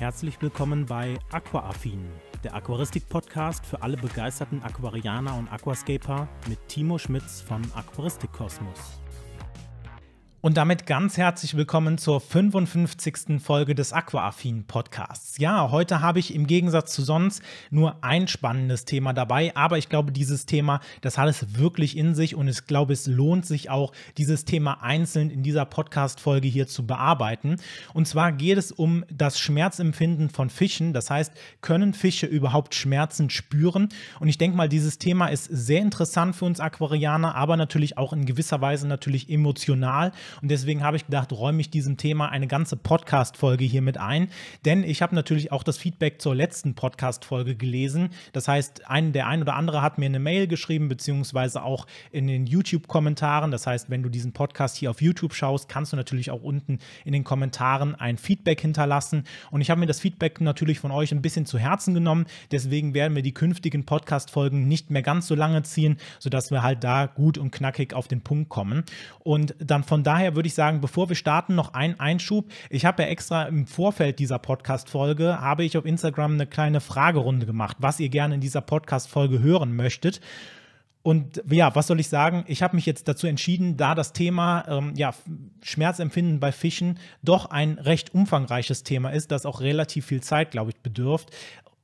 Herzlich willkommen bei Aquaaffin, der Aquaristik-Podcast für alle begeisterten Aquarianer und Aquascaper mit Timo Schmitz von Aquaristik Kosmos und damit ganz herzlich willkommen zur 55. Folge des Aquaaffin Podcasts. Ja, heute habe ich im Gegensatz zu sonst nur ein spannendes Thema dabei, aber ich glaube, dieses Thema, das hat es wirklich in sich und ich glaube, es lohnt sich auch, dieses Thema einzeln in dieser Podcast Folge hier zu bearbeiten. Und zwar geht es um das Schmerzempfinden von Fischen, das heißt, können Fische überhaupt Schmerzen spüren? Und ich denke mal, dieses Thema ist sehr interessant für uns Aquarianer, aber natürlich auch in gewisser Weise natürlich emotional und deswegen habe ich gedacht, räume ich diesem Thema eine ganze Podcast-Folge hiermit ein. Denn ich habe natürlich auch das Feedback zur letzten Podcast-Folge gelesen. Das heißt, ein, der ein oder andere hat mir eine Mail geschrieben, beziehungsweise auch in den YouTube-Kommentaren. Das heißt, wenn du diesen Podcast hier auf YouTube schaust, kannst du natürlich auch unten in den Kommentaren ein Feedback hinterlassen. Und ich habe mir das Feedback natürlich von euch ein bisschen zu Herzen genommen. Deswegen werden wir die künftigen Podcast-Folgen nicht mehr ganz so lange ziehen, sodass wir halt da gut und knackig auf den Punkt kommen. Und dann von daher daher würde ich sagen, bevor wir starten, noch ein Einschub. Ich habe ja extra im Vorfeld dieser Podcast-Folge, habe ich auf Instagram eine kleine Fragerunde gemacht, was ihr gerne in dieser Podcast-Folge hören möchtet. Und ja, was soll ich sagen? Ich habe mich jetzt dazu entschieden, da das Thema ähm, ja, Schmerzempfinden bei Fischen doch ein recht umfangreiches Thema ist, das auch relativ viel Zeit, glaube ich, bedürft,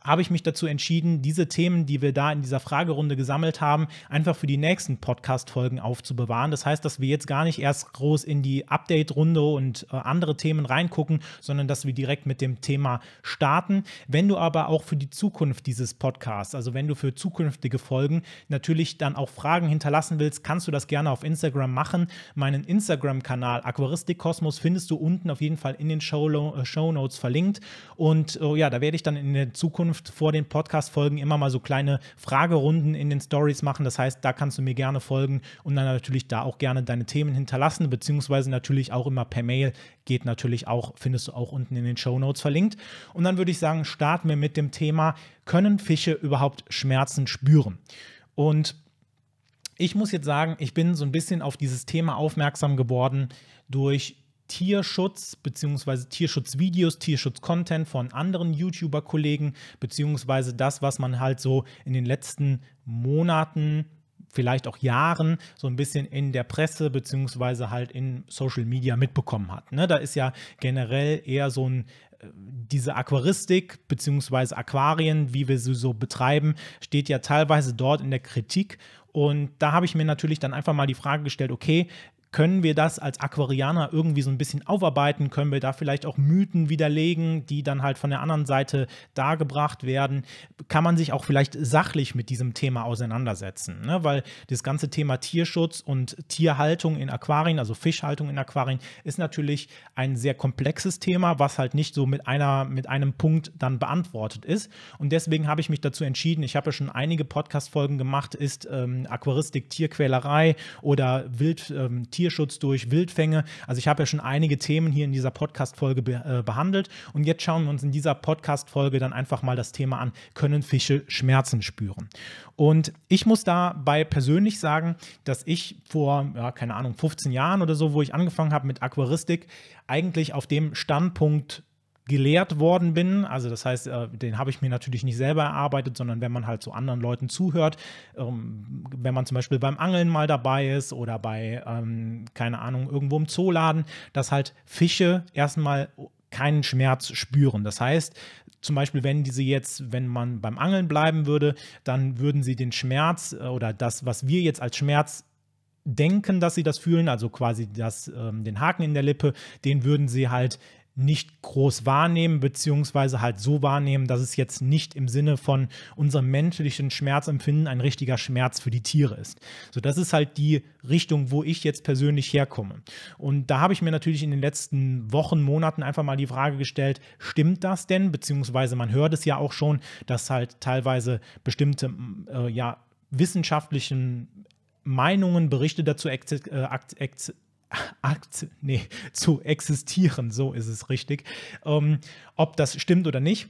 habe ich mich dazu entschieden, diese Themen, die wir da in dieser Fragerunde gesammelt haben, einfach für die nächsten Podcast-Folgen aufzubewahren. Das heißt, dass wir jetzt gar nicht erst groß in die Update-Runde und äh, andere Themen reingucken, sondern dass wir direkt mit dem Thema starten. Wenn du aber auch für die Zukunft dieses Podcasts, also wenn du für zukünftige Folgen natürlich dann auch Fragen hinterlassen willst, kannst du das gerne auf Instagram machen. Meinen Instagram-Kanal Aquaristikkosmos findest du unten auf jeden Fall in den äh, Show, Notes verlinkt. Und oh ja, da werde ich dann in der Zukunft Zukunft vor den Podcast-Folgen immer mal so kleine Fragerunden in den Stories machen. Das heißt, da kannst du mir gerne folgen und dann natürlich da auch gerne deine Themen hinterlassen, beziehungsweise natürlich auch immer per Mail geht natürlich auch, findest du auch unten in den Show Notes verlinkt. Und dann würde ich sagen, starten wir mit dem Thema, können Fische überhaupt Schmerzen spüren? Und ich muss jetzt sagen, ich bin so ein bisschen auf dieses Thema aufmerksam geworden durch Tierschutz beziehungsweise Tierschutzvideos, Tierschutzcontent von anderen YouTuber-Kollegen beziehungsweise das, was man halt so in den letzten Monaten, vielleicht auch Jahren so ein bisschen in der Presse beziehungsweise halt in Social Media mitbekommen hat. Ne? Da ist ja generell eher so ein äh, diese Aquaristik beziehungsweise Aquarien, wie wir sie so betreiben, steht ja teilweise dort in der Kritik. Und da habe ich mir natürlich dann einfach mal die Frage gestellt, okay, können wir das als Aquarianer irgendwie so ein bisschen aufarbeiten? Können wir da vielleicht auch Mythen widerlegen, die dann halt von der anderen Seite dargebracht werden? Kann man sich auch vielleicht sachlich mit diesem Thema auseinandersetzen? Ne? Weil das ganze Thema Tierschutz und Tierhaltung in Aquarien, also Fischhaltung in Aquarien, ist natürlich ein sehr komplexes Thema, was halt nicht so mit, einer, mit einem Punkt dann beantwortet ist. Und deswegen habe ich mich dazu entschieden, ich habe ja schon einige Podcast-Folgen gemacht, ist ähm, Aquaristik Tierquälerei oder Wild ähm, Tierschutz durch Wildfänge. Also ich habe ja schon einige Themen hier in dieser Podcast-Folge be äh, behandelt und jetzt schauen wir uns in dieser Podcast-Folge dann einfach mal das Thema an, können Fische Schmerzen spüren? Und ich muss dabei persönlich sagen, dass ich vor, ja, keine Ahnung, 15 Jahren oder so, wo ich angefangen habe mit Aquaristik, eigentlich auf dem Standpunkt gelehrt worden bin. Also das heißt, äh, den habe ich mir natürlich nicht selber erarbeitet, sondern wenn man halt so anderen Leuten zuhört, ähm, wenn man zum Beispiel beim Angeln mal dabei ist oder bei, ähm, keine Ahnung, irgendwo im Zooladen, dass halt Fische erstmal keinen Schmerz spüren. Das heißt, zum Beispiel, wenn diese jetzt, wenn man beim Angeln bleiben würde, dann würden sie den Schmerz äh, oder das, was wir jetzt als Schmerz denken, dass sie das fühlen, also quasi das, ähm, den Haken in der Lippe, den würden sie halt nicht groß wahrnehmen, beziehungsweise halt so wahrnehmen, dass es jetzt nicht im Sinne von unserem menschlichen Schmerzempfinden ein richtiger Schmerz für die Tiere ist. So, das ist halt die Richtung, wo ich jetzt persönlich herkomme. Und da habe ich mir natürlich in den letzten Wochen, Monaten einfach mal die Frage gestellt, stimmt das denn? Beziehungsweise man hört es ja auch schon, dass halt teilweise bestimmte, äh, ja, wissenschaftlichen Meinungen, Berichte dazu äh, ex nee, zu existieren, so ist es richtig, ähm, ob das stimmt oder nicht.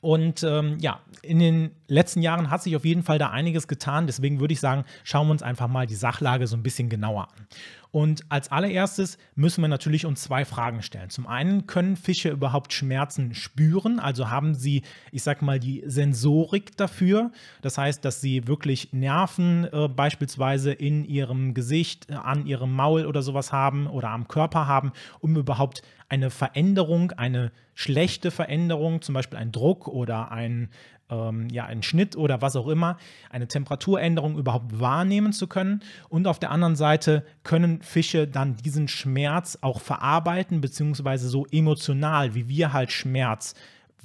Und ähm, ja, in den letzten Jahren hat sich auf jeden Fall da einiges getan. Deswegen würde ich sagen, schauen wir uns einfach mal die Sachlage so ein bisschen genauer an. Und als allererstes müssen wir natürlich uns zwei Fragen stellen. Zum einen, können Fische überhaupt Schmerzen spüren? Also haben sie, ich sag mal, die Sensorik dafür? Das heißt, dass sie wirklich Nerven äh, beispielsweise in ihrem Gesicht, äh, an ihrem Maul oder sowas haben oder am Körper haben, um überhaupt eine Veränderung, eine schlechte Veränderung, zum Beispiel ein Druck oder ein ähm, ja, einen Schnitt oder was auch immer, eine Temperaturänderung überhaupt wahrnehmen zu können. Und auf der anderen Seite können Fische dann diesen Schmerz auch verarbeiten, beziehungsweise so emotional, wie wir halt Schmerz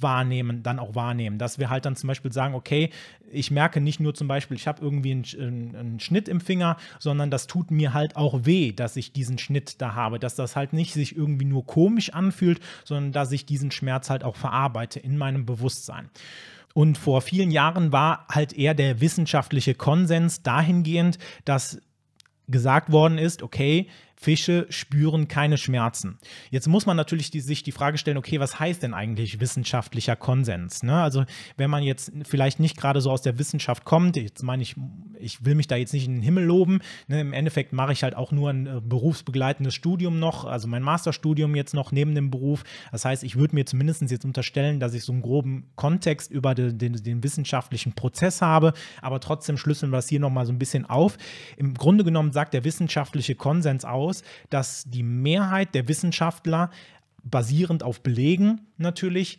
wahrnehmen, dann auch wahrnehmen. Dass wir halt dann zum Beispiel sagen, okay, ich merke nicht nur zum Beispiel, ich habe irgendwie einen, einen, einen, Schnitt im Finger, sondern das tut mir halt auch weh, dass ich diesen Schnitt da habe, dass das halt nicht sich irgendwie nur komisch anfühlt, sondern dass ich diesen Schmerz halt auch verarbeite in meinem Bewusstsein. Und vor vielen Jahren war halt eher der wissenschaftliche Konsens dahingehend, dass gesagt worden ist, okay, Fische spüren keine Schmerzen. Jetzt muss man natürlich die, sich die Frage stellen, okay, was heißt denn eigentlich wissenschaftlicher Konsens? Ne? Also wenn man jetzt vielleicht nicht gerade so aus der Wissenschaft kommt, jetzt meine ich, ich will mich da jetzt nicht in den Himmel loben, ne? im Endeffekt mache ich halt auch nur ein äh, berufsbegleitendes Studium noch, also mein Masterstudium jetzt noch neben dem Beruf. Das heißt, ich würde mir zumindest jetzt unterstellen, dass ich so einen groben Kontext über den, den, den wissenschaftlichen Prozess habe, aber trotzdem schlüsseln wir das hier nochmal so ein bisschen auf. Im Grunde genommen sagt der wissenschaftliche Konsens aus, aus, dass die Mehrheit der Wissenschaftler basierend auf Belegen natürlich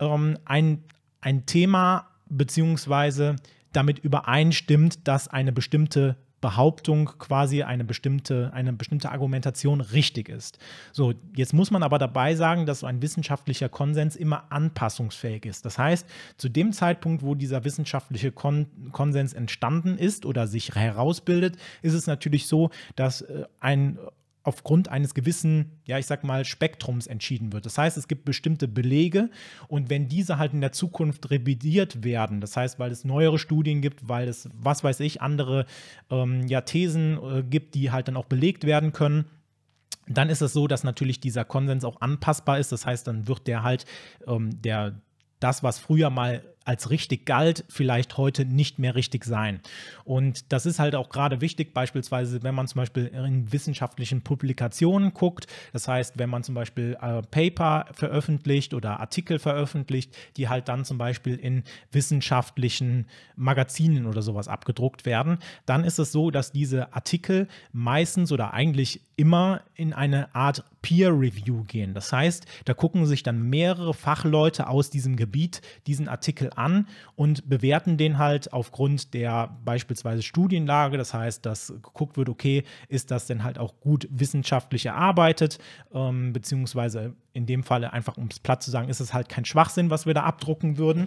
ähm, ein, ein Thema bzw. damit übereinstimmt, dass eine bestimmte Behauptung quasi eine bestimmte, eine bestimmte Argumentation richtig ist. So, jetzt muss man aber dabei sagen, dass so ein wissenschaftlicher Konsens immer anpassungsfähig ist. Das heißt, zu dem Zeitpunkt, wo dieser wissenschaftliche Kon Konsens entstanden ist oder sich herausbildet, ist es natürlich so, dass äh, ein aufgrund eines gewissen, ja, ich sag mal, Spektrums entschieden wird. Das heißt, es gibt bestimmte Belege und wenn diese halt in der Zukunft revidiert werden, das heißt, weil es neuere Studien gibt, weil es, was weiß ich, andere ähm, ja, Thesen äh, gibt, die halt dann auch belegt werden können, dann ist es so, dass natürlich dieser Konsens auch anpassbar ist. Das heißt, dann wird der halt ähm, der das, was früher mal als richtig galt, vielleicht heute nicht mehr richtig sein. Und das ist halt auch gerade wichtig, beispielsweise, wenn man zum Beispiel in wissenschaftlichen Publikationen guckt. Das heißt, wenn man zum Beispiel äh, Paper veröffentlicht oder Artikel veröffentlicht, die halt dann zum Beispiel in wissenschaftlichen Magazinen oder sowas abgedruckt werden, dann ist es so, dass diese Artikel meistens oder eigentlich immer in eine Art Peer Review gehen. Das heißt, da gucken sich dann mehrere Fachleute aus diesem Gebiet diesen Artikel an und bewerten den halt aufgrund der beispielsweise Studienlage. Das heißt, dass geguckt wird, okay, ist das denn halt auch gut wissenschaftlich erarbeitet, ähm, beziehungsweise in dem Falle einfach, um es platt zu sagen, ist es halt kein Schwachsinn, was wir da abdrucken würden.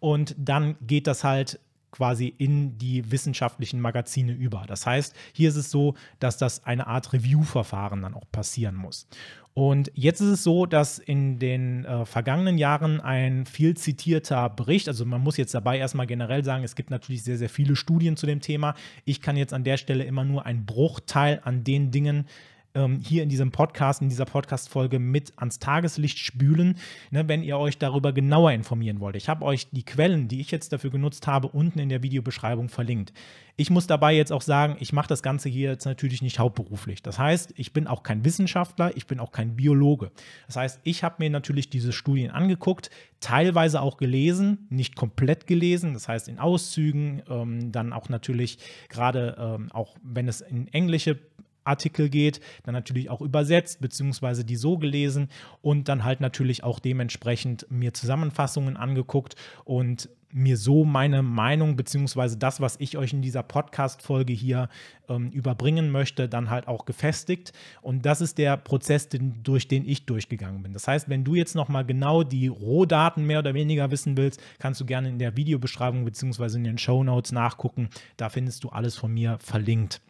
Und dann geht das halt quasi in die wissenschaftlichen Magazine über. Das heißt, hier ist es so, dass das eine Art Review-Verfahren dann auch passieren muss. Und jetzt ist es so, dass in den äh, vergangenen Jahren ein viel zitierter Bericht, also man muss jetzt dabei erstmal generell sagen, es gibt natürlich sehr, sehr viele Studien zu dem Thema. Ich kann jetzt an der Stelle immer nur einen Bruchteil an den Dingen ähm, hier in diesem Podcast, in dieser Podcast-Folge mit ans Tageslicht spülen, ne, wenn ihr euch darüber genauer informieren wollt. Ich habe euch die Quellen, die ich jetzt dafür genutzt habe, unten in der Videobeschreibung verlinkt. Ich muss dabei jetzt auch sagen, ich mache das Ganze hier jetzt natürlich nicht hauptberuflich. Das heißt, ich bin auch kein Wissenschaftler, ich bin auch kein Biologe. Das heißt, ich habe mir natürlich diese Studien angeguckt, teilweise auch gelesen, nicht komplett gelesen, das heißt in Auszügen, ähm, dann auch natürlich gerade ähm, auch wenn es in englische Artikel geht, dann natürlich auch übersetzt, beziehungsweise die so gelesen und dann halt natürlich auch dementsprechend mir Zusammenfassungen angeguckt und mir so meine Meinung beziehungsweise das, was ich euch in dieser Podcast-Folge hier ähm, überbringen möchte, dann halt auch gefestigt. Und das ist der Prozess, den, durch den ich durchgegangen bin. Das heißt, wenn du jetzt nochmal genau die Rohdaten mehr oder weniger wissen willst, kannst du gerne in der Videobeschreibung beziehungsweise in den Show Notes nachgucken. Da findest du alles von mir verlinkt.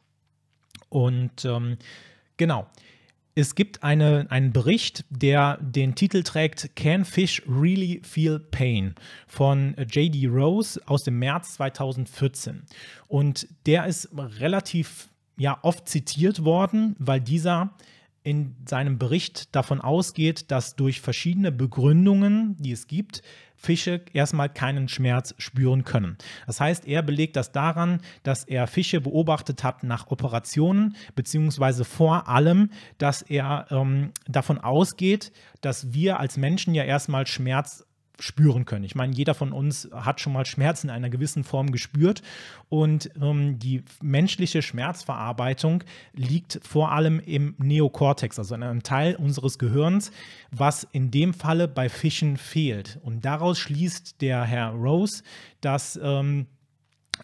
Und ähm, genau. Es gibt eine, einen Bericht, der den Titel trägt Can Fish Really Feel Pain von JD Rose aus dem März 2014. Und der ist relativ ja, oft zitiert worden, weil dieser in seinem Bericht davon ausgeht, dass durch verschiedene Begründungen, die es gibt, Fische erstmal keinen Schmerz spüren können. Das heißt, er belegt das daran, dass er Fische beobachtet hat nach Operationen, beziehungsweise vor allem, dass er ähm, davon ausgeht, dass wir als Menschen ja erstmal Schmerz spüren können. Ich meine, jeder von uns hat schon mal Schmerzen in einer gewissen Form gespürt und ähm, die menschliche Schmerzverarbeitung liegt vor allem im Neokortex, also in einem Teil unseres Gehirns, was in dem Falle bei Fischen fehlt. Und daraus schließt der Herr Rose, dass ähm,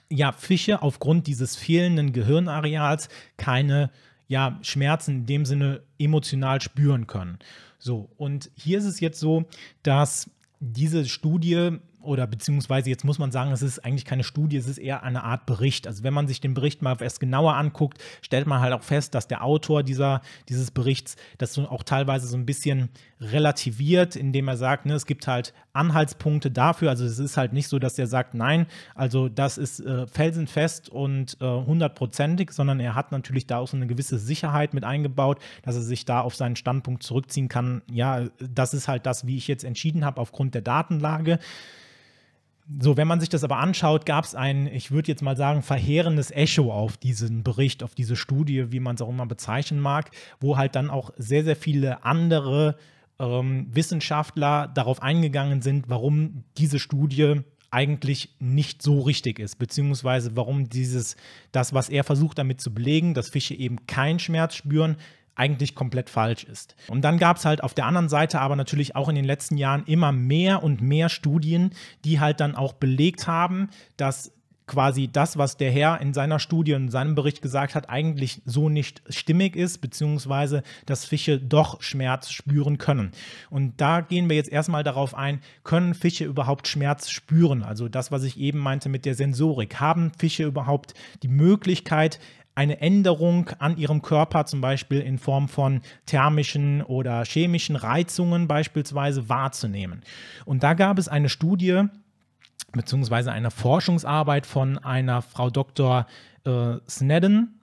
ja, Fische aufgrund dieses fehlenden Gehirnareals keine ja, Schmerzen in dem Sinne emotional spüren können. So, und hier ist es jetzt so, dass diese Studie oder beziehungsweise jetzt muss man sagen, es ist eigentlich keine Studie, es ist eher eine Art Bericht. Also wenn man sich den Bericht mal erst genauer anguckt, stellt man halt auch fest, dass der Autor dieser, dieses Berichts das auch teilweise so ein bisschen relativiert, indem er sagt, ne, es gibt halt Anhaltspunkte dafür. Also es ist halt nicht so, dass er sagt, nein, also das ist äh, felsenfest und äh, hundertprozentig, sondern er hat natürlich da auch so eine gewisse Sicherheit mit eingebaut, dass er sich da auf seinen Standpunkt zurückziehen kann. Ja, das ist halt das, wie ich jetzt entschieden habe aufgrund der Datenlage. So, wenn man sich das aber anschaut, gab es ein, ich würde jetzt mal sagen, verheerendes Echo auf diesen Bericht, auf diese Studie, wie man es auch immer bezeichnen mag, wo halt dann auch sehr, sehr viele andere ähm, Wissenschaftler darauf eingegangen sind, warum diese Studie eigentlich nicht so richtig ist, beziehungsweise warum dieses, das, was er versucht damit zu belegen, dass Fische eben keinen Schmerz spüren, eigentlich komplett falsch ist. Und dann gab es halt auf der anderen Seite aber natürlich auch in den letzten Jahren immer mehr und mehr Studien, die halt dann auch belegt haben, dass quasi das, was der Herr in seiner Studie und seinem Bericht gesagt hat, eigentlich so nicht stimmig ist, beziehungsweise dass Fische doch Schmerz spüren können. Und da gehen wir jetzt erstmal darauf ein, können Fische überhaupt Schmerz spüren? Also das, was ich eben meinte mit der Sensorik. Haben Fische überhaupt die Möglichkeit, eine Änderung an ihrem Körper, zum Beispiel in Form von thermischen oder chemischen Reizungen beispielsweise wahrzunehmen. Und da gab es eine Studie, beziehungsweise einer Forschungsarbeit von einer Frau Dr. Äh, Snedden,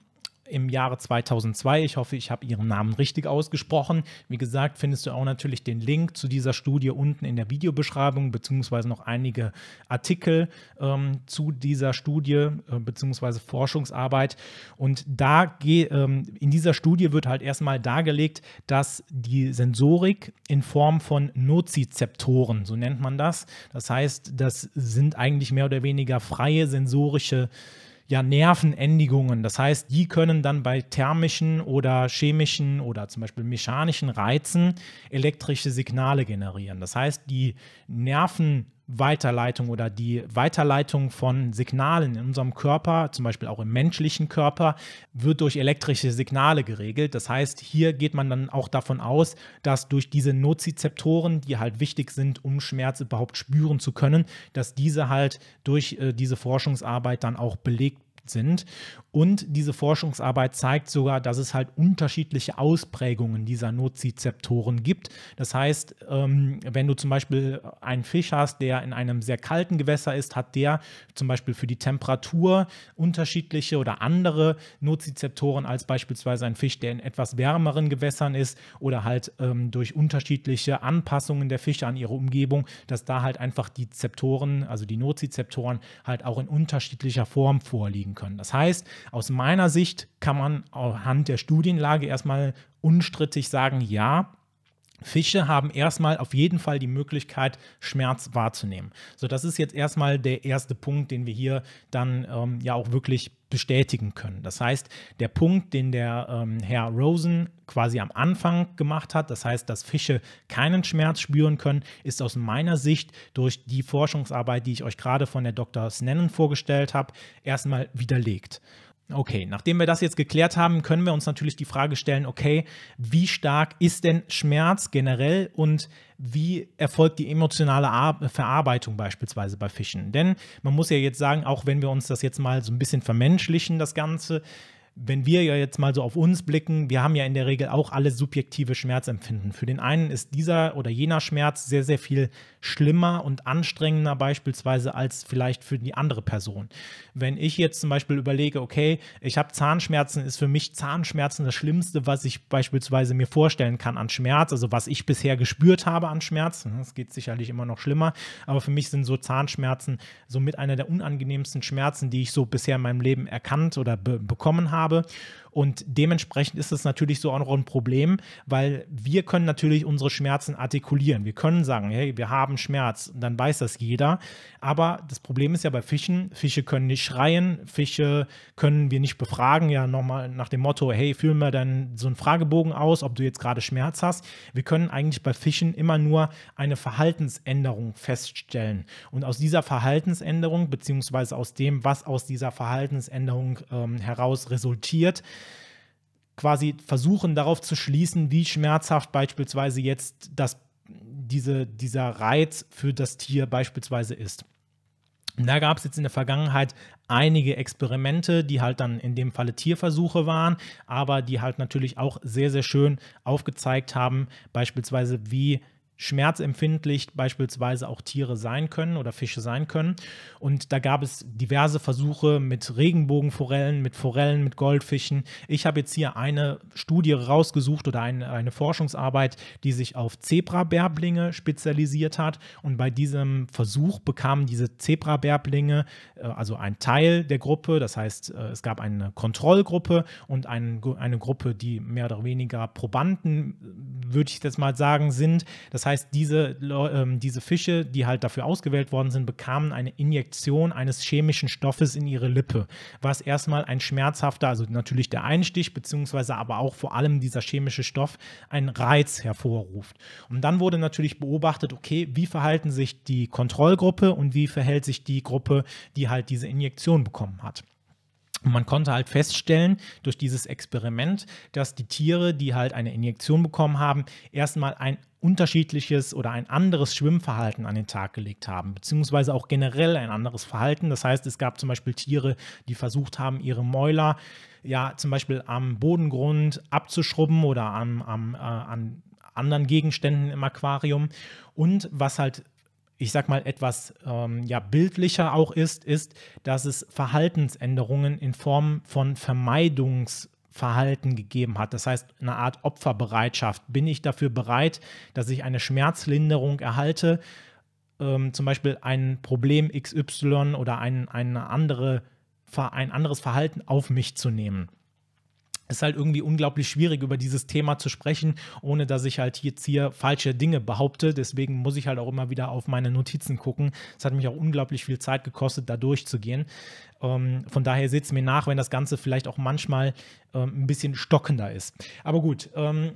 im Jahre 2002. Ich hoffe, ich habe Ihren Namen richtig ausgesprochen. Wie gesagt, findest du auch natürlich den Link zu dieser Studie unten in der Videobeschreibung, beziehungsweise noch einige Artikel ähm, zu dieser Studie, äh, beziehungsweise Forschungsarbeit. Und da ähm, in dieser Studie wird halt erstmal dargelegt, dass die Sensorik in Form von Nozizeptoren, so nennt man das, das heißt, das sind eigentlich mehr oder weniger freie sensorische äh, ja Nervenendigungen. Das heißt, die können dann bei thermischen oder chemischen oder zum Beispiel mechanischen Reizen elektrische Signale generieren. Das heißt, die Nerven Weiterleitung oder die Weiterleitung von Signalen in unserem Körper, zum Beispiel auch im menschlichen Körper, wird durch elektrische Signale geregelt. Das heißt, hier geht man dann auch davon aus, dass durch diese Nozizeptoren, die halt wichtig sind, um Schmerz überhaupt spüren zu können, dass diese halt durch äh, diese Forschungsarbeit dann auch belegt sind. Und diese Forschungsarbeit zeigt sogar, dass es halt unterschiedliche Ausprägungen dieser Nozizeptoren gibt. Das heißt, ähm, wenn du zum Beispiel einen Fisch hast, der in einem sehr kalten Gewässer ist, hat der zum Beispiel für die Temperatur unterschiedliche oder andere Nozizeptoren als beispielsweise ein Fisch, der in etwas wärmeren Gewässern ist oder halt ähm, durch unterschiedliche Anpassungen der Fische an ihre Umgebung, dass da halt einfach die Zeptoren, also die Nozizeptoren, halt auch in unterschiedlicher Form vorliegen können. Das heißt, aus meiner Sicht kann man anhand der Studienlage erstmal unstrittig sagen, ja, Fische haben erstmal auf jeden Fall die Möglichkeit, Schmerz wahrzunehmen. So, das ist jetzt erstmal der erste Punkt, den wir hier dann ähm, ja auch wirklich bestätigen können. Das heißt, der Punkt, den der ähm, Herr Rosen quasi am Anfang gemacht hat, das heißt, dass Fische keinen Schmerz spüren können, ist aus meiner Sicht durch die Forschungsarbeit, die ich euch gerade von der Dr. Snennen vorgestellt habe, erstmal widerlegt. Okay, nachdem wir das jetzt geklärt haben, können wir uns natürlich die Frage stellen, okay, wie stark ist denn Schmerz generell und wie erfolgt die emotionale Verarbeitung beispielsweise bei Fischen? Denn man muss ja jetzt sagen, auch wenn wir uns das jetzt mal so ein bisschen vermenschlichen, das Ganze, wenn wir ja jetzt mal so auf uns blicken, wir haben ja in der Regel auch alle subjektive Schmerzempfinden. Für den einen ist dieser oder jener Schmerz sehr, sehr viel schlimmer und anstrengender beispielsweise als vielleicht für die andere Person. Wenn ich jetzt zum Beispiel überlege, okay, ich habe Zahnschmerzen, ist für mich Zahnschmerzen das Schlimmste, was ich beispielsweise mir vorstellen kann an Schmerz, also was ich bisher gespürt habe an Schmerzen. Es geht sicherlich immer noch schlimmer, aber für mich sind so Zahnschmerzen somit einer der unangenehmsten Schmerzen, die ich so bisher in meinem Leben erkannt oder be bekommen habe habe. Und dementsprechend ist es natürlich so auch noch ein Problem, weil wir können natürlich unsere Schmerzen artikulieren. Wir können sagen, hey, wir haben Schmerz, dann weiß das jeder. Aber das Problem ist ja bei Fischen, Fische können nicht schreien, Fische können wir nicht befragen, ja nochmal nach dem Motto, hey, füll mir dann so einen Fragebogen aus, ob du jetzt gerade Schmerz hast. Wir können eigentlich bei Fischen immer nur eine Verhaltensänderung feststellen. Und aus dieser Verhaltensänderung, beziehungsweise aus dem, was aus dieser Verhaltensänderung ähm, heraus resultiert, notiert, quasi versuchen darauf zu schließen, wie schmerzhaft beispielsweise jetzt das, diese, dieser Reiz für das Tier beispielsweise ist. da gab es jetzt in der Vergangenheit einige Experimente, die halt dann in dem Falle Tierversuche waren, aber die halt natürlich auch sehr, sehr schön aufgezeigt haben, beispielsweise wie schmerzempfindlich beispielsweise auch Tiere sein können oder Fische sein können. Und da gab es diverse Versuche mit Regenbogenforellen, mit Forellen, mit Goldfischen. Ich habe jetzt hier eine Studie rausgesucht oder ein, eine Forschungsarbeit, die sich auf Zebrabärblinge spezialisiert hat. Und bei diesem Versuch bekamen diese Zebrabärblinge, äh, also ein Teil der Gruppe, das heißt, äh, es gab eine Kontrollgruppe und ein, eine Gruppe, die mehr oder weniger Probanden, äh, würde ich jetzt mal sagen, sind. Das heißt, diese, ähm, diese Fische, die halt dafür ausgewählt worden sind, bekamen eine Injektion eines chemischen Stoffes in ihre Lippe, was erstmal ein schmerzhafter, also natürlich der Einstich, beziehungsweise aber auch vor allem dieser chemische Stoff, einen Reiz hervorruft. Und dann wurde natürlich beobachtet, okay, wie verhalten sich die Kontrollgruppe und wie verhält sich die Gruppe, die halt diese Injektion bekommen hat. Und man konnte halt feststellen durch dieses Experiment, dass die Tiere, die halt eine Injektion bekommen haben, erstmal ein unterschiedliches oder ein anderes Schwimmverhalten an den Tag gelegt haben, beziehungsweise auch generell ein anderes Verhalten. Das heißt, es gab zum Beispiel Tiere, die versucht haben, ihre Mäuler ja zum Beispiel am Bodengrund abzuschrubben oder am, am, äh, an anderen Gegenständen im Aquarium. Und was halt ich sag mal, etwas ähm, ja, bildlicher auch ist, ist, dass es Verhaltensänderungen in Form von Vermeidungsverhalten gegeben hat. Das heißt, eine Art Opferbereitschaft. Bin ich dafür bereit, dass ich eine Schmerzlinderung erhalte, ähm, zum Beispiel ein Problem XY oder ein, eine andere, ein anderes Verhalten auf mich zu nehmen? ist halt irgendwie unglaublich schwierig, über dieses Thema zu sprechen, ohne dass ich halt jetzt hier falsche Dinge behaupte. Deswegen muss ich halt auch immer wieder auf meine Notizen gucken. Es hat mich auch unglaublich viel Zeit gekostet, da durchzugehen. Ähm, von daher seht es mir nach, wenn das Ganze vielleicht auch manchmal ähm, ein bisschen stockender ist. Aber gut, ähm,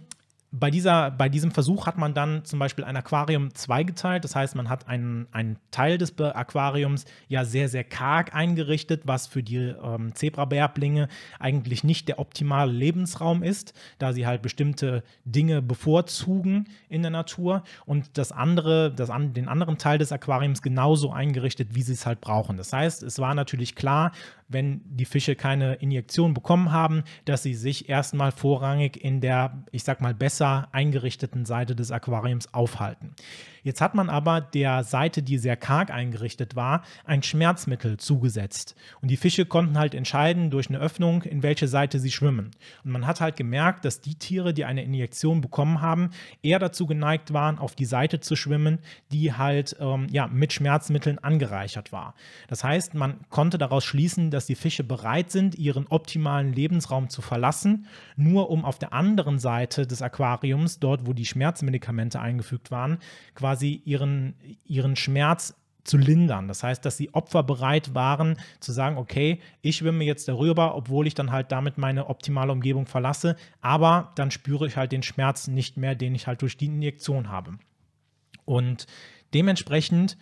bei, dieser, bei diesem Versuch hat man dann zum Beispiel ein Aquarium zweigeteilt. Das heißt, man hat einen, einen Teil des Aquariums ja sehr, sehr karg eingerichtet, was für die ähm, Zebrabärblinge eigentlich nicht der optimale Lebensraum ist, da sie halt bestimmte Dinge bevorzugen in der Natur. Und das andere, das an, den anderen Teil des Aquariums genauso eingerichtet, wie sie es halt brauchen. Das heißt, es war natürlich klar, wenn die Fische keine Injektion bekommen haben, dass sie sich erstmal vorrangig in der, ich sag mal, besser eingerichteten Seite des Aquariums aufhalten. Jetzt hat man aber der Seite, die sehr karg eingerichtet war, ein Schmerzmittel zugesetzt. Und die Fische konnten halt entscheiden durch eine Öffnung, in welche Seite sie schwimmen. Und man hat halt gemerkt, dass die Tiere, die eine Injektion bekommen haben, eher dazu geneigt waren, auf die Seite zu schwimmen, die halt ähm, ja, mit Schmerzmitteln angereichert war. Das heißt, man konnte daraus schließen, dass dass die Fische bereit sind, ihren optimalen Lebensraum zu verlassen, nur um auf der anderen Seite des Aquariums, dort wo die Schmerzmedikamente eingefügt waren, quasi ihren, ihren Schmerz zu lindern. Das heißt, dass sie opferbereit waren, zu sagen, okay, ich schwimme jetzt darüber, obwohl ich dann halt damit meine optimale Umgebung verlasse, aber dann spüre ich halt den Schmerz nicht mehr, den ich halt durch die Injektion habe. Und dementsprechend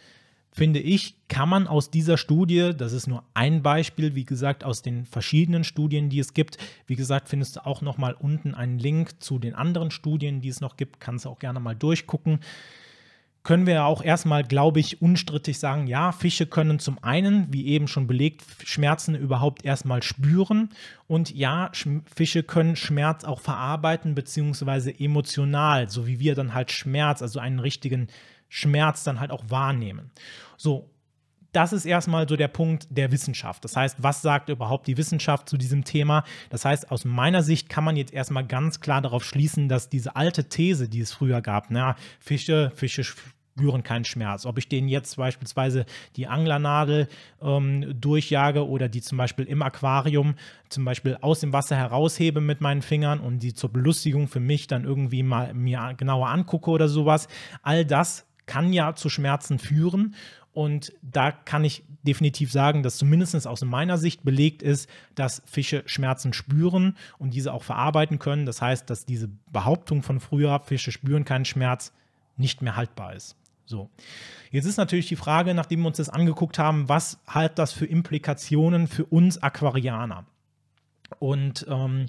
finde ich, kann man aus dieser Studie, das ist nur ein Beispiel, wie gesagt, aus den verschiedenen Studien, die es gibt, wie gesagt, findest du auch nochmal unten einen Link zu den anderen Studien, die es noch gibt, kannst du auch gerne mal durchgucken. Können wir ja auch erstmal, glaube ich, unstrittig sagen, ja, Fische können zum einen, wie eben schon belegt, Schmerzen überhaupt erstmal spüren und ja, Fische können Schmerz auch verarbeiten, beziehungsweise emotional, so wie wir dann halt Schmerz, also einen richtigen Schmerz dann halt auch wahrnehmen. So, das ist erstmal so der Punkt der Wissenschaft. Das heißt, was sagt überhaupt die Wissenschaft zu diesem Thema? Das heißt, aus meiner Sicht kann man jetzt erstmal ganz klar darauf schließen, dass diese alte These, die es früher gab, na, Fische, Fische spüren keinen Schmerz. Ob ich denen jetzt beispielsweise die Anglernadel ähm, durchjage oder die zum Beispiel im Aquarium zum Beispiel aus dem Wasser heraushebe mit meinen Fingern und die zur Belustigung für mich dann irgendwie mal mir genauer angucke oder sowas, all das kann ja zu Schmerzen führen. Und da kann ich definitiv sagen, dass zumindest aus meiner Sicht belegt ist, dass Fische Schmerzen spüren und diese auch verarbeiten können. Das heißt, dass diese Behauptung von früher, Fische spüren keinen Schmerz, nicht mehr haltbar ist. So. Jetzt ist natürlich die Frage, nachdem wir uns das angeguckt haben, was hat das für Implikationen für uns Aquarianer? Und ähm,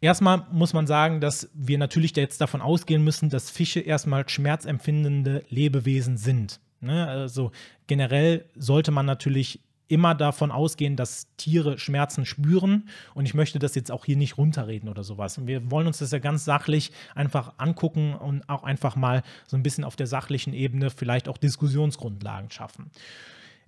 Erstmal muss man sagen, dass wir natürlich jetzt davon ausgehen müssen, dass Fische erstmal schmerzempfindende Lebewesen sind. Ne? Also generell sollte man natürlich immer davon ausgehen, dass Tiere Schmerzen spüren. Und ich möchte das jetzt auch hier nicht runterreden oder sowas. Wir wollen uns das ja ganz sachlich einfach angucken und auch einfach mal so ein bisschen auf der sachlichen Ebene vielleicht auch Diskussionsgrundlagen schaffen.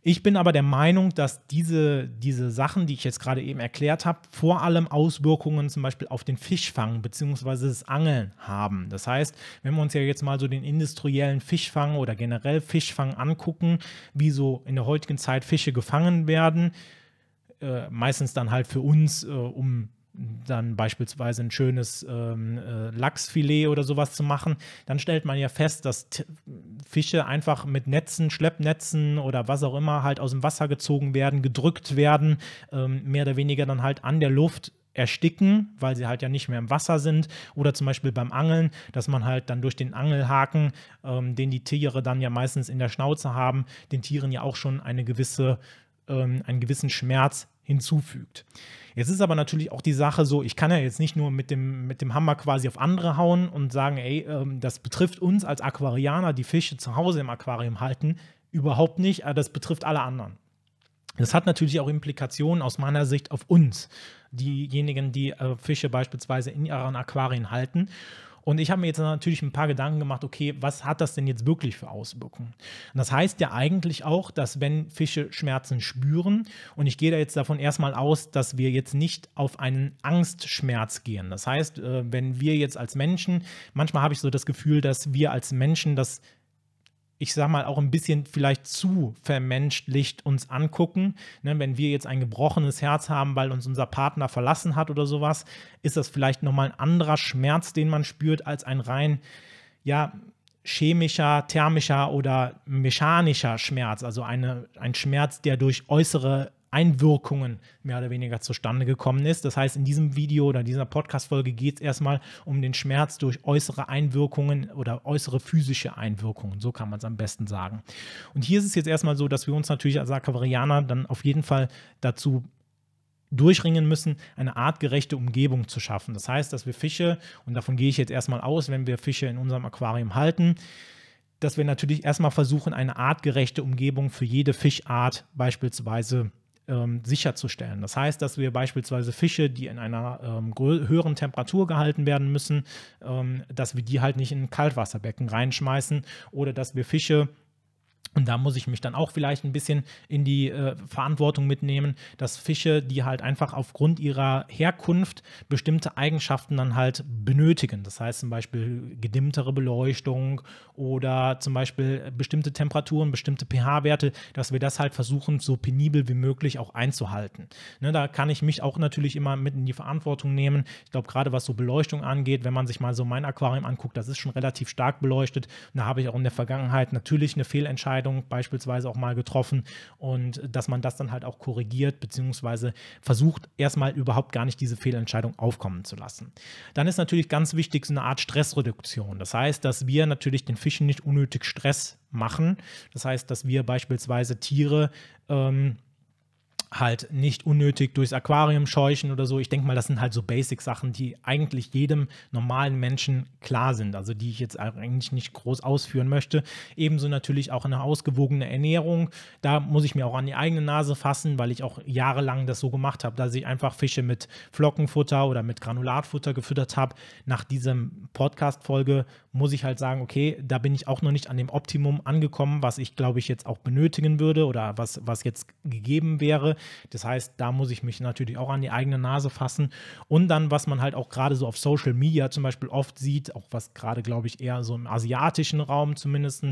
Ich bin aber der Meinung, dass diese, diese Sachen, die ich jetzt gerade eben erklärt habe, vor allem Auswirkungen zum Beispiel auf den Fischfang bzw. das Angeln haben. Das heißt, wenn wir uns ja jetzt mal so den industriellen Fischfang oder generell Fischfang angucken, wie so in der heutigen Zeit Fische gefangen werden, äh, meistens dann halt für uns, äh, um dann beispielsweise ein schönes ähm, äh, Lachsfilet oder sowas zu machen, dann stellt man ja fest, dass T Fische einfach mit Netzen, Schleppnetzen oder was auch immer halt aus dem Wasser gezogen werden, gedrückt werden, ähm, mehr oder weniger dann halt an der Luft ersticken, weil sie halt ja nicht mehr im Wasser sind. Oder zum Beispiel beim Angeln, dass man halt dann durch den Angelhaken, ähm, den die Tiere dann ja meistens in der Schnauze haben, den Tieren ja auch schon eine gewisse, ähm, einen gewissen Schmerz hinzufügt. Jetzt ist aber natürlich auch die Sache so, ich kann ja jetzt nicht nur mit dem, mit dem Hammer quasi auf andere hauen und sagen, ey, ähm, das betrifft uns als Aquarianer, die Fische zu Hause im Aquarium halten, überhaupt nicht, äh, das betrifft alle anderen. Das hat natürlich auch Implikationen aus meiner Sicht auf uns, diejenigen, die äh, Fische beispielsweise in ihren Aquarien halten. Und ich habe mir jetzt natürlich ein paar Gedanken gemacht, okay, was hat das denn jetzt wirklich für Auswirkungen? Und das heißt ja eigentlich auch, dass wenn Fische Schmerzen spüren, und ich gehe da jetzt davon erstmal aus, dass wir jetzt nicht auf einen Angstschmerz gehen. Das heißt, äh, wenn wir jetzt als Menschen, manchmal habe ich so das Gefühl, dass wir als Menschen das ich sag mal, auch ein bisschen vielleicht zu vermenschlicht uns angucken. Ne, wenn wir jetzt ein gebrochenes Herz haben, weil uns unser Partner verlassen hat oder sowas, ist das vielleicht nochmal ein anderer Schmerz, den man spürt, als ein rein, ja, chemischer, thermischer oder mechanischer Schmerz. Also eine, ein Schmerz, der durch äußere Einwirkungen mehr oder weniger zustande gekommen ist. Das heißt, in diesem Video oder dieser Podcast-Folge geht es erstmal um den Schmerz durch äußere Einwirkungen oder äußere physische Einwirkungen. So kann man es am besten sagen. Und hier ist es jetzt erstmal so, dass wir uns natürlich als Akavarianer dann auf jeden Fall dazu durchringen müssen, eine artgerechte Umgebung zu schaffen. Das heißt, dass wir Fische, und davon gehe ich jetzt erstmal aus, wenn wir Fische in unserem Aquarium halten, dass wir natürlich erstmal versuchen, eine artgerechte Umgebung für jede Fischart beispielsweise ähm, sicherzustellen. Das heißt, dass wir beispielsweise Fische, die in einer ähm, höheren Temperatur gehalten werden müssen, ähm, dass wir die halt nicht in ein Kaltwasserbecken reinschmeißen oder dass wir Fische, und da muss ich mich dann auch vielleicht ein bisschen in die äh, Verantwortung mitnehmen, dass Fische, die halt einfach aufgrund ihrer Herkunft bestimmte Eigenschaften dann halt benötigen. Das heißt zum Beispiel gedimmtere Beleuchtung oder zum Beispiel bestimmte Temperaturen, bestimmte pH-Werte, dass wir das halt versuchen, so penibel wie möglich auch einzuhalten. Ne, da kann ich mich auch natürlich immer mit in die Verantwortung nehmen. Ich glaube, gerade was so Beleuchtung angeht, wenn man sich mal so mein Aquarium anguckt, das ist schon relativ stark beleuchtet. Und da habe ich auch in der Vergangenheit natürlich eine Fehlentscheidung Entscheidung beispielsweise auch mal getroffen und dass man das dann halt auch korrigiert, beziehungsweise versucht, erstmal überhaupt gar nicht diese Fehlentscheidung aufkommen zu lassen. Dann ist natürlich ganz wichtig so eine Art Stressreduktion. Das heißt, dass wir natürlich den Fischen nicht unnötig Stress machen. Das heißt, dass wir beispielsweise Tiere ähm, halt nicht unnötig durchs Aquarium scheuchen oder so. Ich denke mal, das sind halt so Basic-Sachen, die eigentlich jedem normalen Menschen klar sind, also die ich jetzt eigentlich nicht groß ausführen möchte. Ebenso natürlich auch eine ausgewogene Ernährung. Da muss ich mir auch an die eigene Nase fassen, weil ich auch jahrelang das so gemacht habe, dass ich einfach Fische mit Flockenfutter oder mit Granulatfutter gefüttert habe. Nach diesem Podcast-Folge muss ich halt sagen, okay, da bin ich auch noch nicht an dem Optimum angekommen, was ich, glaube ich, jetzt auch benötigen würde oder was, was jetzt gegeben wäre. Das heißt, da muss ich mich natürlich auch an die eigene Nase fassen. Und dann, was man halt auch gerade so auf Social Media zum Beispiel oft sieht, auch was gerade, glaube ich, eher so im asiatischen Raum zumindest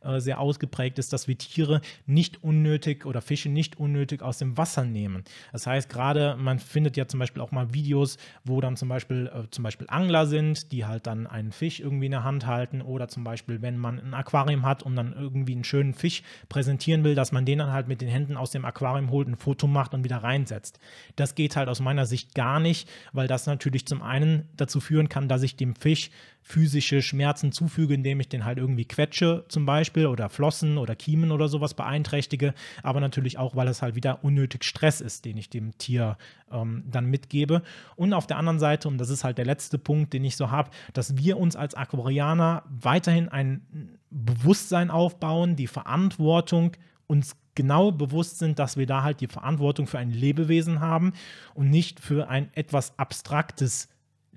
äh, sehr ausgeprägt ist, dass wir Tiere nicht unnötig oder Fische nicht unnötig aus dem Wasser nehmen. Das heißt, gerade man findet ja zum Beispiel auch mal Videos, wo dann zum Beispiel, äh, zum Beispiel Angler sind, die halt dann einen Fisch irgendwie in der Hand Hand halten oder zum Beispiel, wenn man ein Aquarium hat und dann irgendwie einen schönen Fisch präsentieren will, dass man den dann halt mit den Händen aus dem Aquarium holt, ein Foto macht und wieder reinsetzt. Das geht halt aus meiner Sicht gar nicht, weil das natürlich zum einen dazu führen kann, dass ich dem Fisch physische Schmerzen zufüge, indem ich den halt irgendwie quetsche zum Beispiel oder Flossen oder Kiemen oder sowas beeinträchtige, aber natürlich auch, weil es halt wieder unnötig Stress ist, den ich dem Tier ähm, dann mitgebe. Und auf der anderen Seite, und das ist halt der letzte Punkt, den ich so habe, dass wir uns als Aquarianer weiterhin ein Bewusstsein aufbauen, die Verantwortung uns genau bewusst sind, dass wir da halt die Verantwortung für ein Lebewesen haben und nicht für ein etwas abstraktes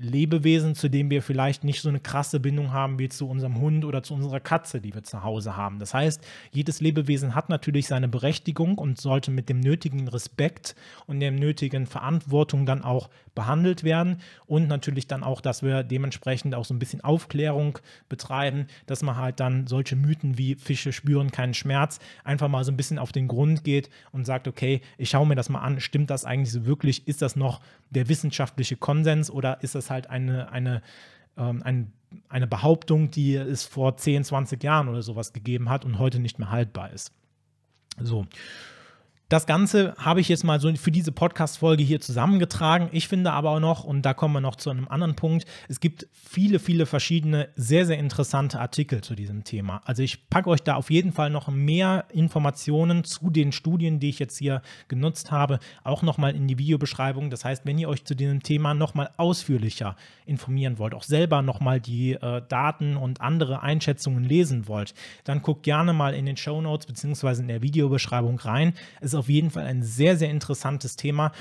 Lebewesen, zu dem wir vielleicht nicht so eine krasse Bindung haben wie zu unserem Hund oder zu unserer Katze, die wir zu Hause haben. Das heißt, jedes Lebewesen hat natürlich seine Berechtigung und sollte mit dem nötigen Respekt und der nötigen Verantwortung dann auch behandelt werden. Und natürlich dann auch, dass wir dementsprechend auch so ein bisschen Aufklärung betreiben, dass man halt dann solche Mythen wie Fische spüren keinen Schmerz einfach mal so ein bisschen auf den Grund geht und sagt, okay, ich schaue mir das mal an, stimmt das eigentlich so wirklich? Ist das noch der wissenschaftliche Konsens oder ist das halt eine, eine, ähm, ein, eine Behauptung, die es vor 10, 20 Jahren oder sowas gegeben hat und heute nicht mehr haltbar ist. So. Das Ganze habe ich jetzt mal so für diese Podcast-Folge hier zusammengetragen. Ich finde aber auch noch, und da kommen wir noch zu einem anderen Punkt, es gibt viele, viele verschiedene sehr, sehr interessante Artikel zu diesem Thema. Also ich packe euch da auf jeden Fall noch mehr Informationen zu den Studien, die ich jetzt hier genutzt habe, auch nochmal in die Videobeschreibung. Das heißt, wenn ihr euch zu diesem Thema nochmal ausführlicher informieren wollt, auch selber nochmal die äh, Daten und andere Einschätzungen lesen wollt, dann guckt gerne mal in den Show Notes bzw. in der Videobeschreibung rein. Es ist auf jeden Fall ein sehr, sehr interessantes Thema.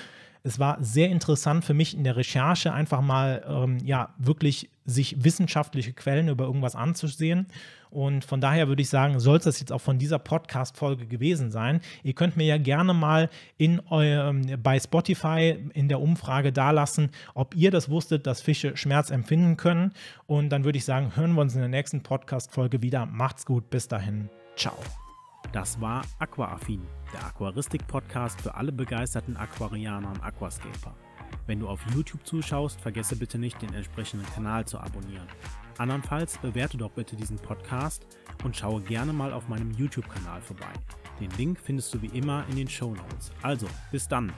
Es war sehr interessant für mich in der Recherche, einfach mal ähm, ja wirklich sich wissenschaftliche Quellen über irgendwas anzusehen. Und von daher würde ich sagen, soll es das jetzt auch von dieser Podcast-Folge gewesen sein. Ihr könnt mir ja gerne mal in eurem, bei Spotify in der Umfrage dalassen, ob ihr das wusstet, dass Fische Schmerz empfinden können. Und dann würde ich sagen, hören wir uns in der nächsten Podcast-Folge wieder. Macht's gut, bis dahin. Ciao. Das war Aquaaffin, der Aquaristik-Podcast für alle begeisterten Aquarianer und Aquascaper. Wenn du auf YouTube zuschaust, vergesse bitte nicht, den entsprechenden Kanal zu abonnieren. Andernfalls bewerte doch bitte diesen Podcast und schaue gerne mal auf meinem YouTube-Kanal vorbei. Den Link findest du wie immer in den Show Notes. Also, bis dann!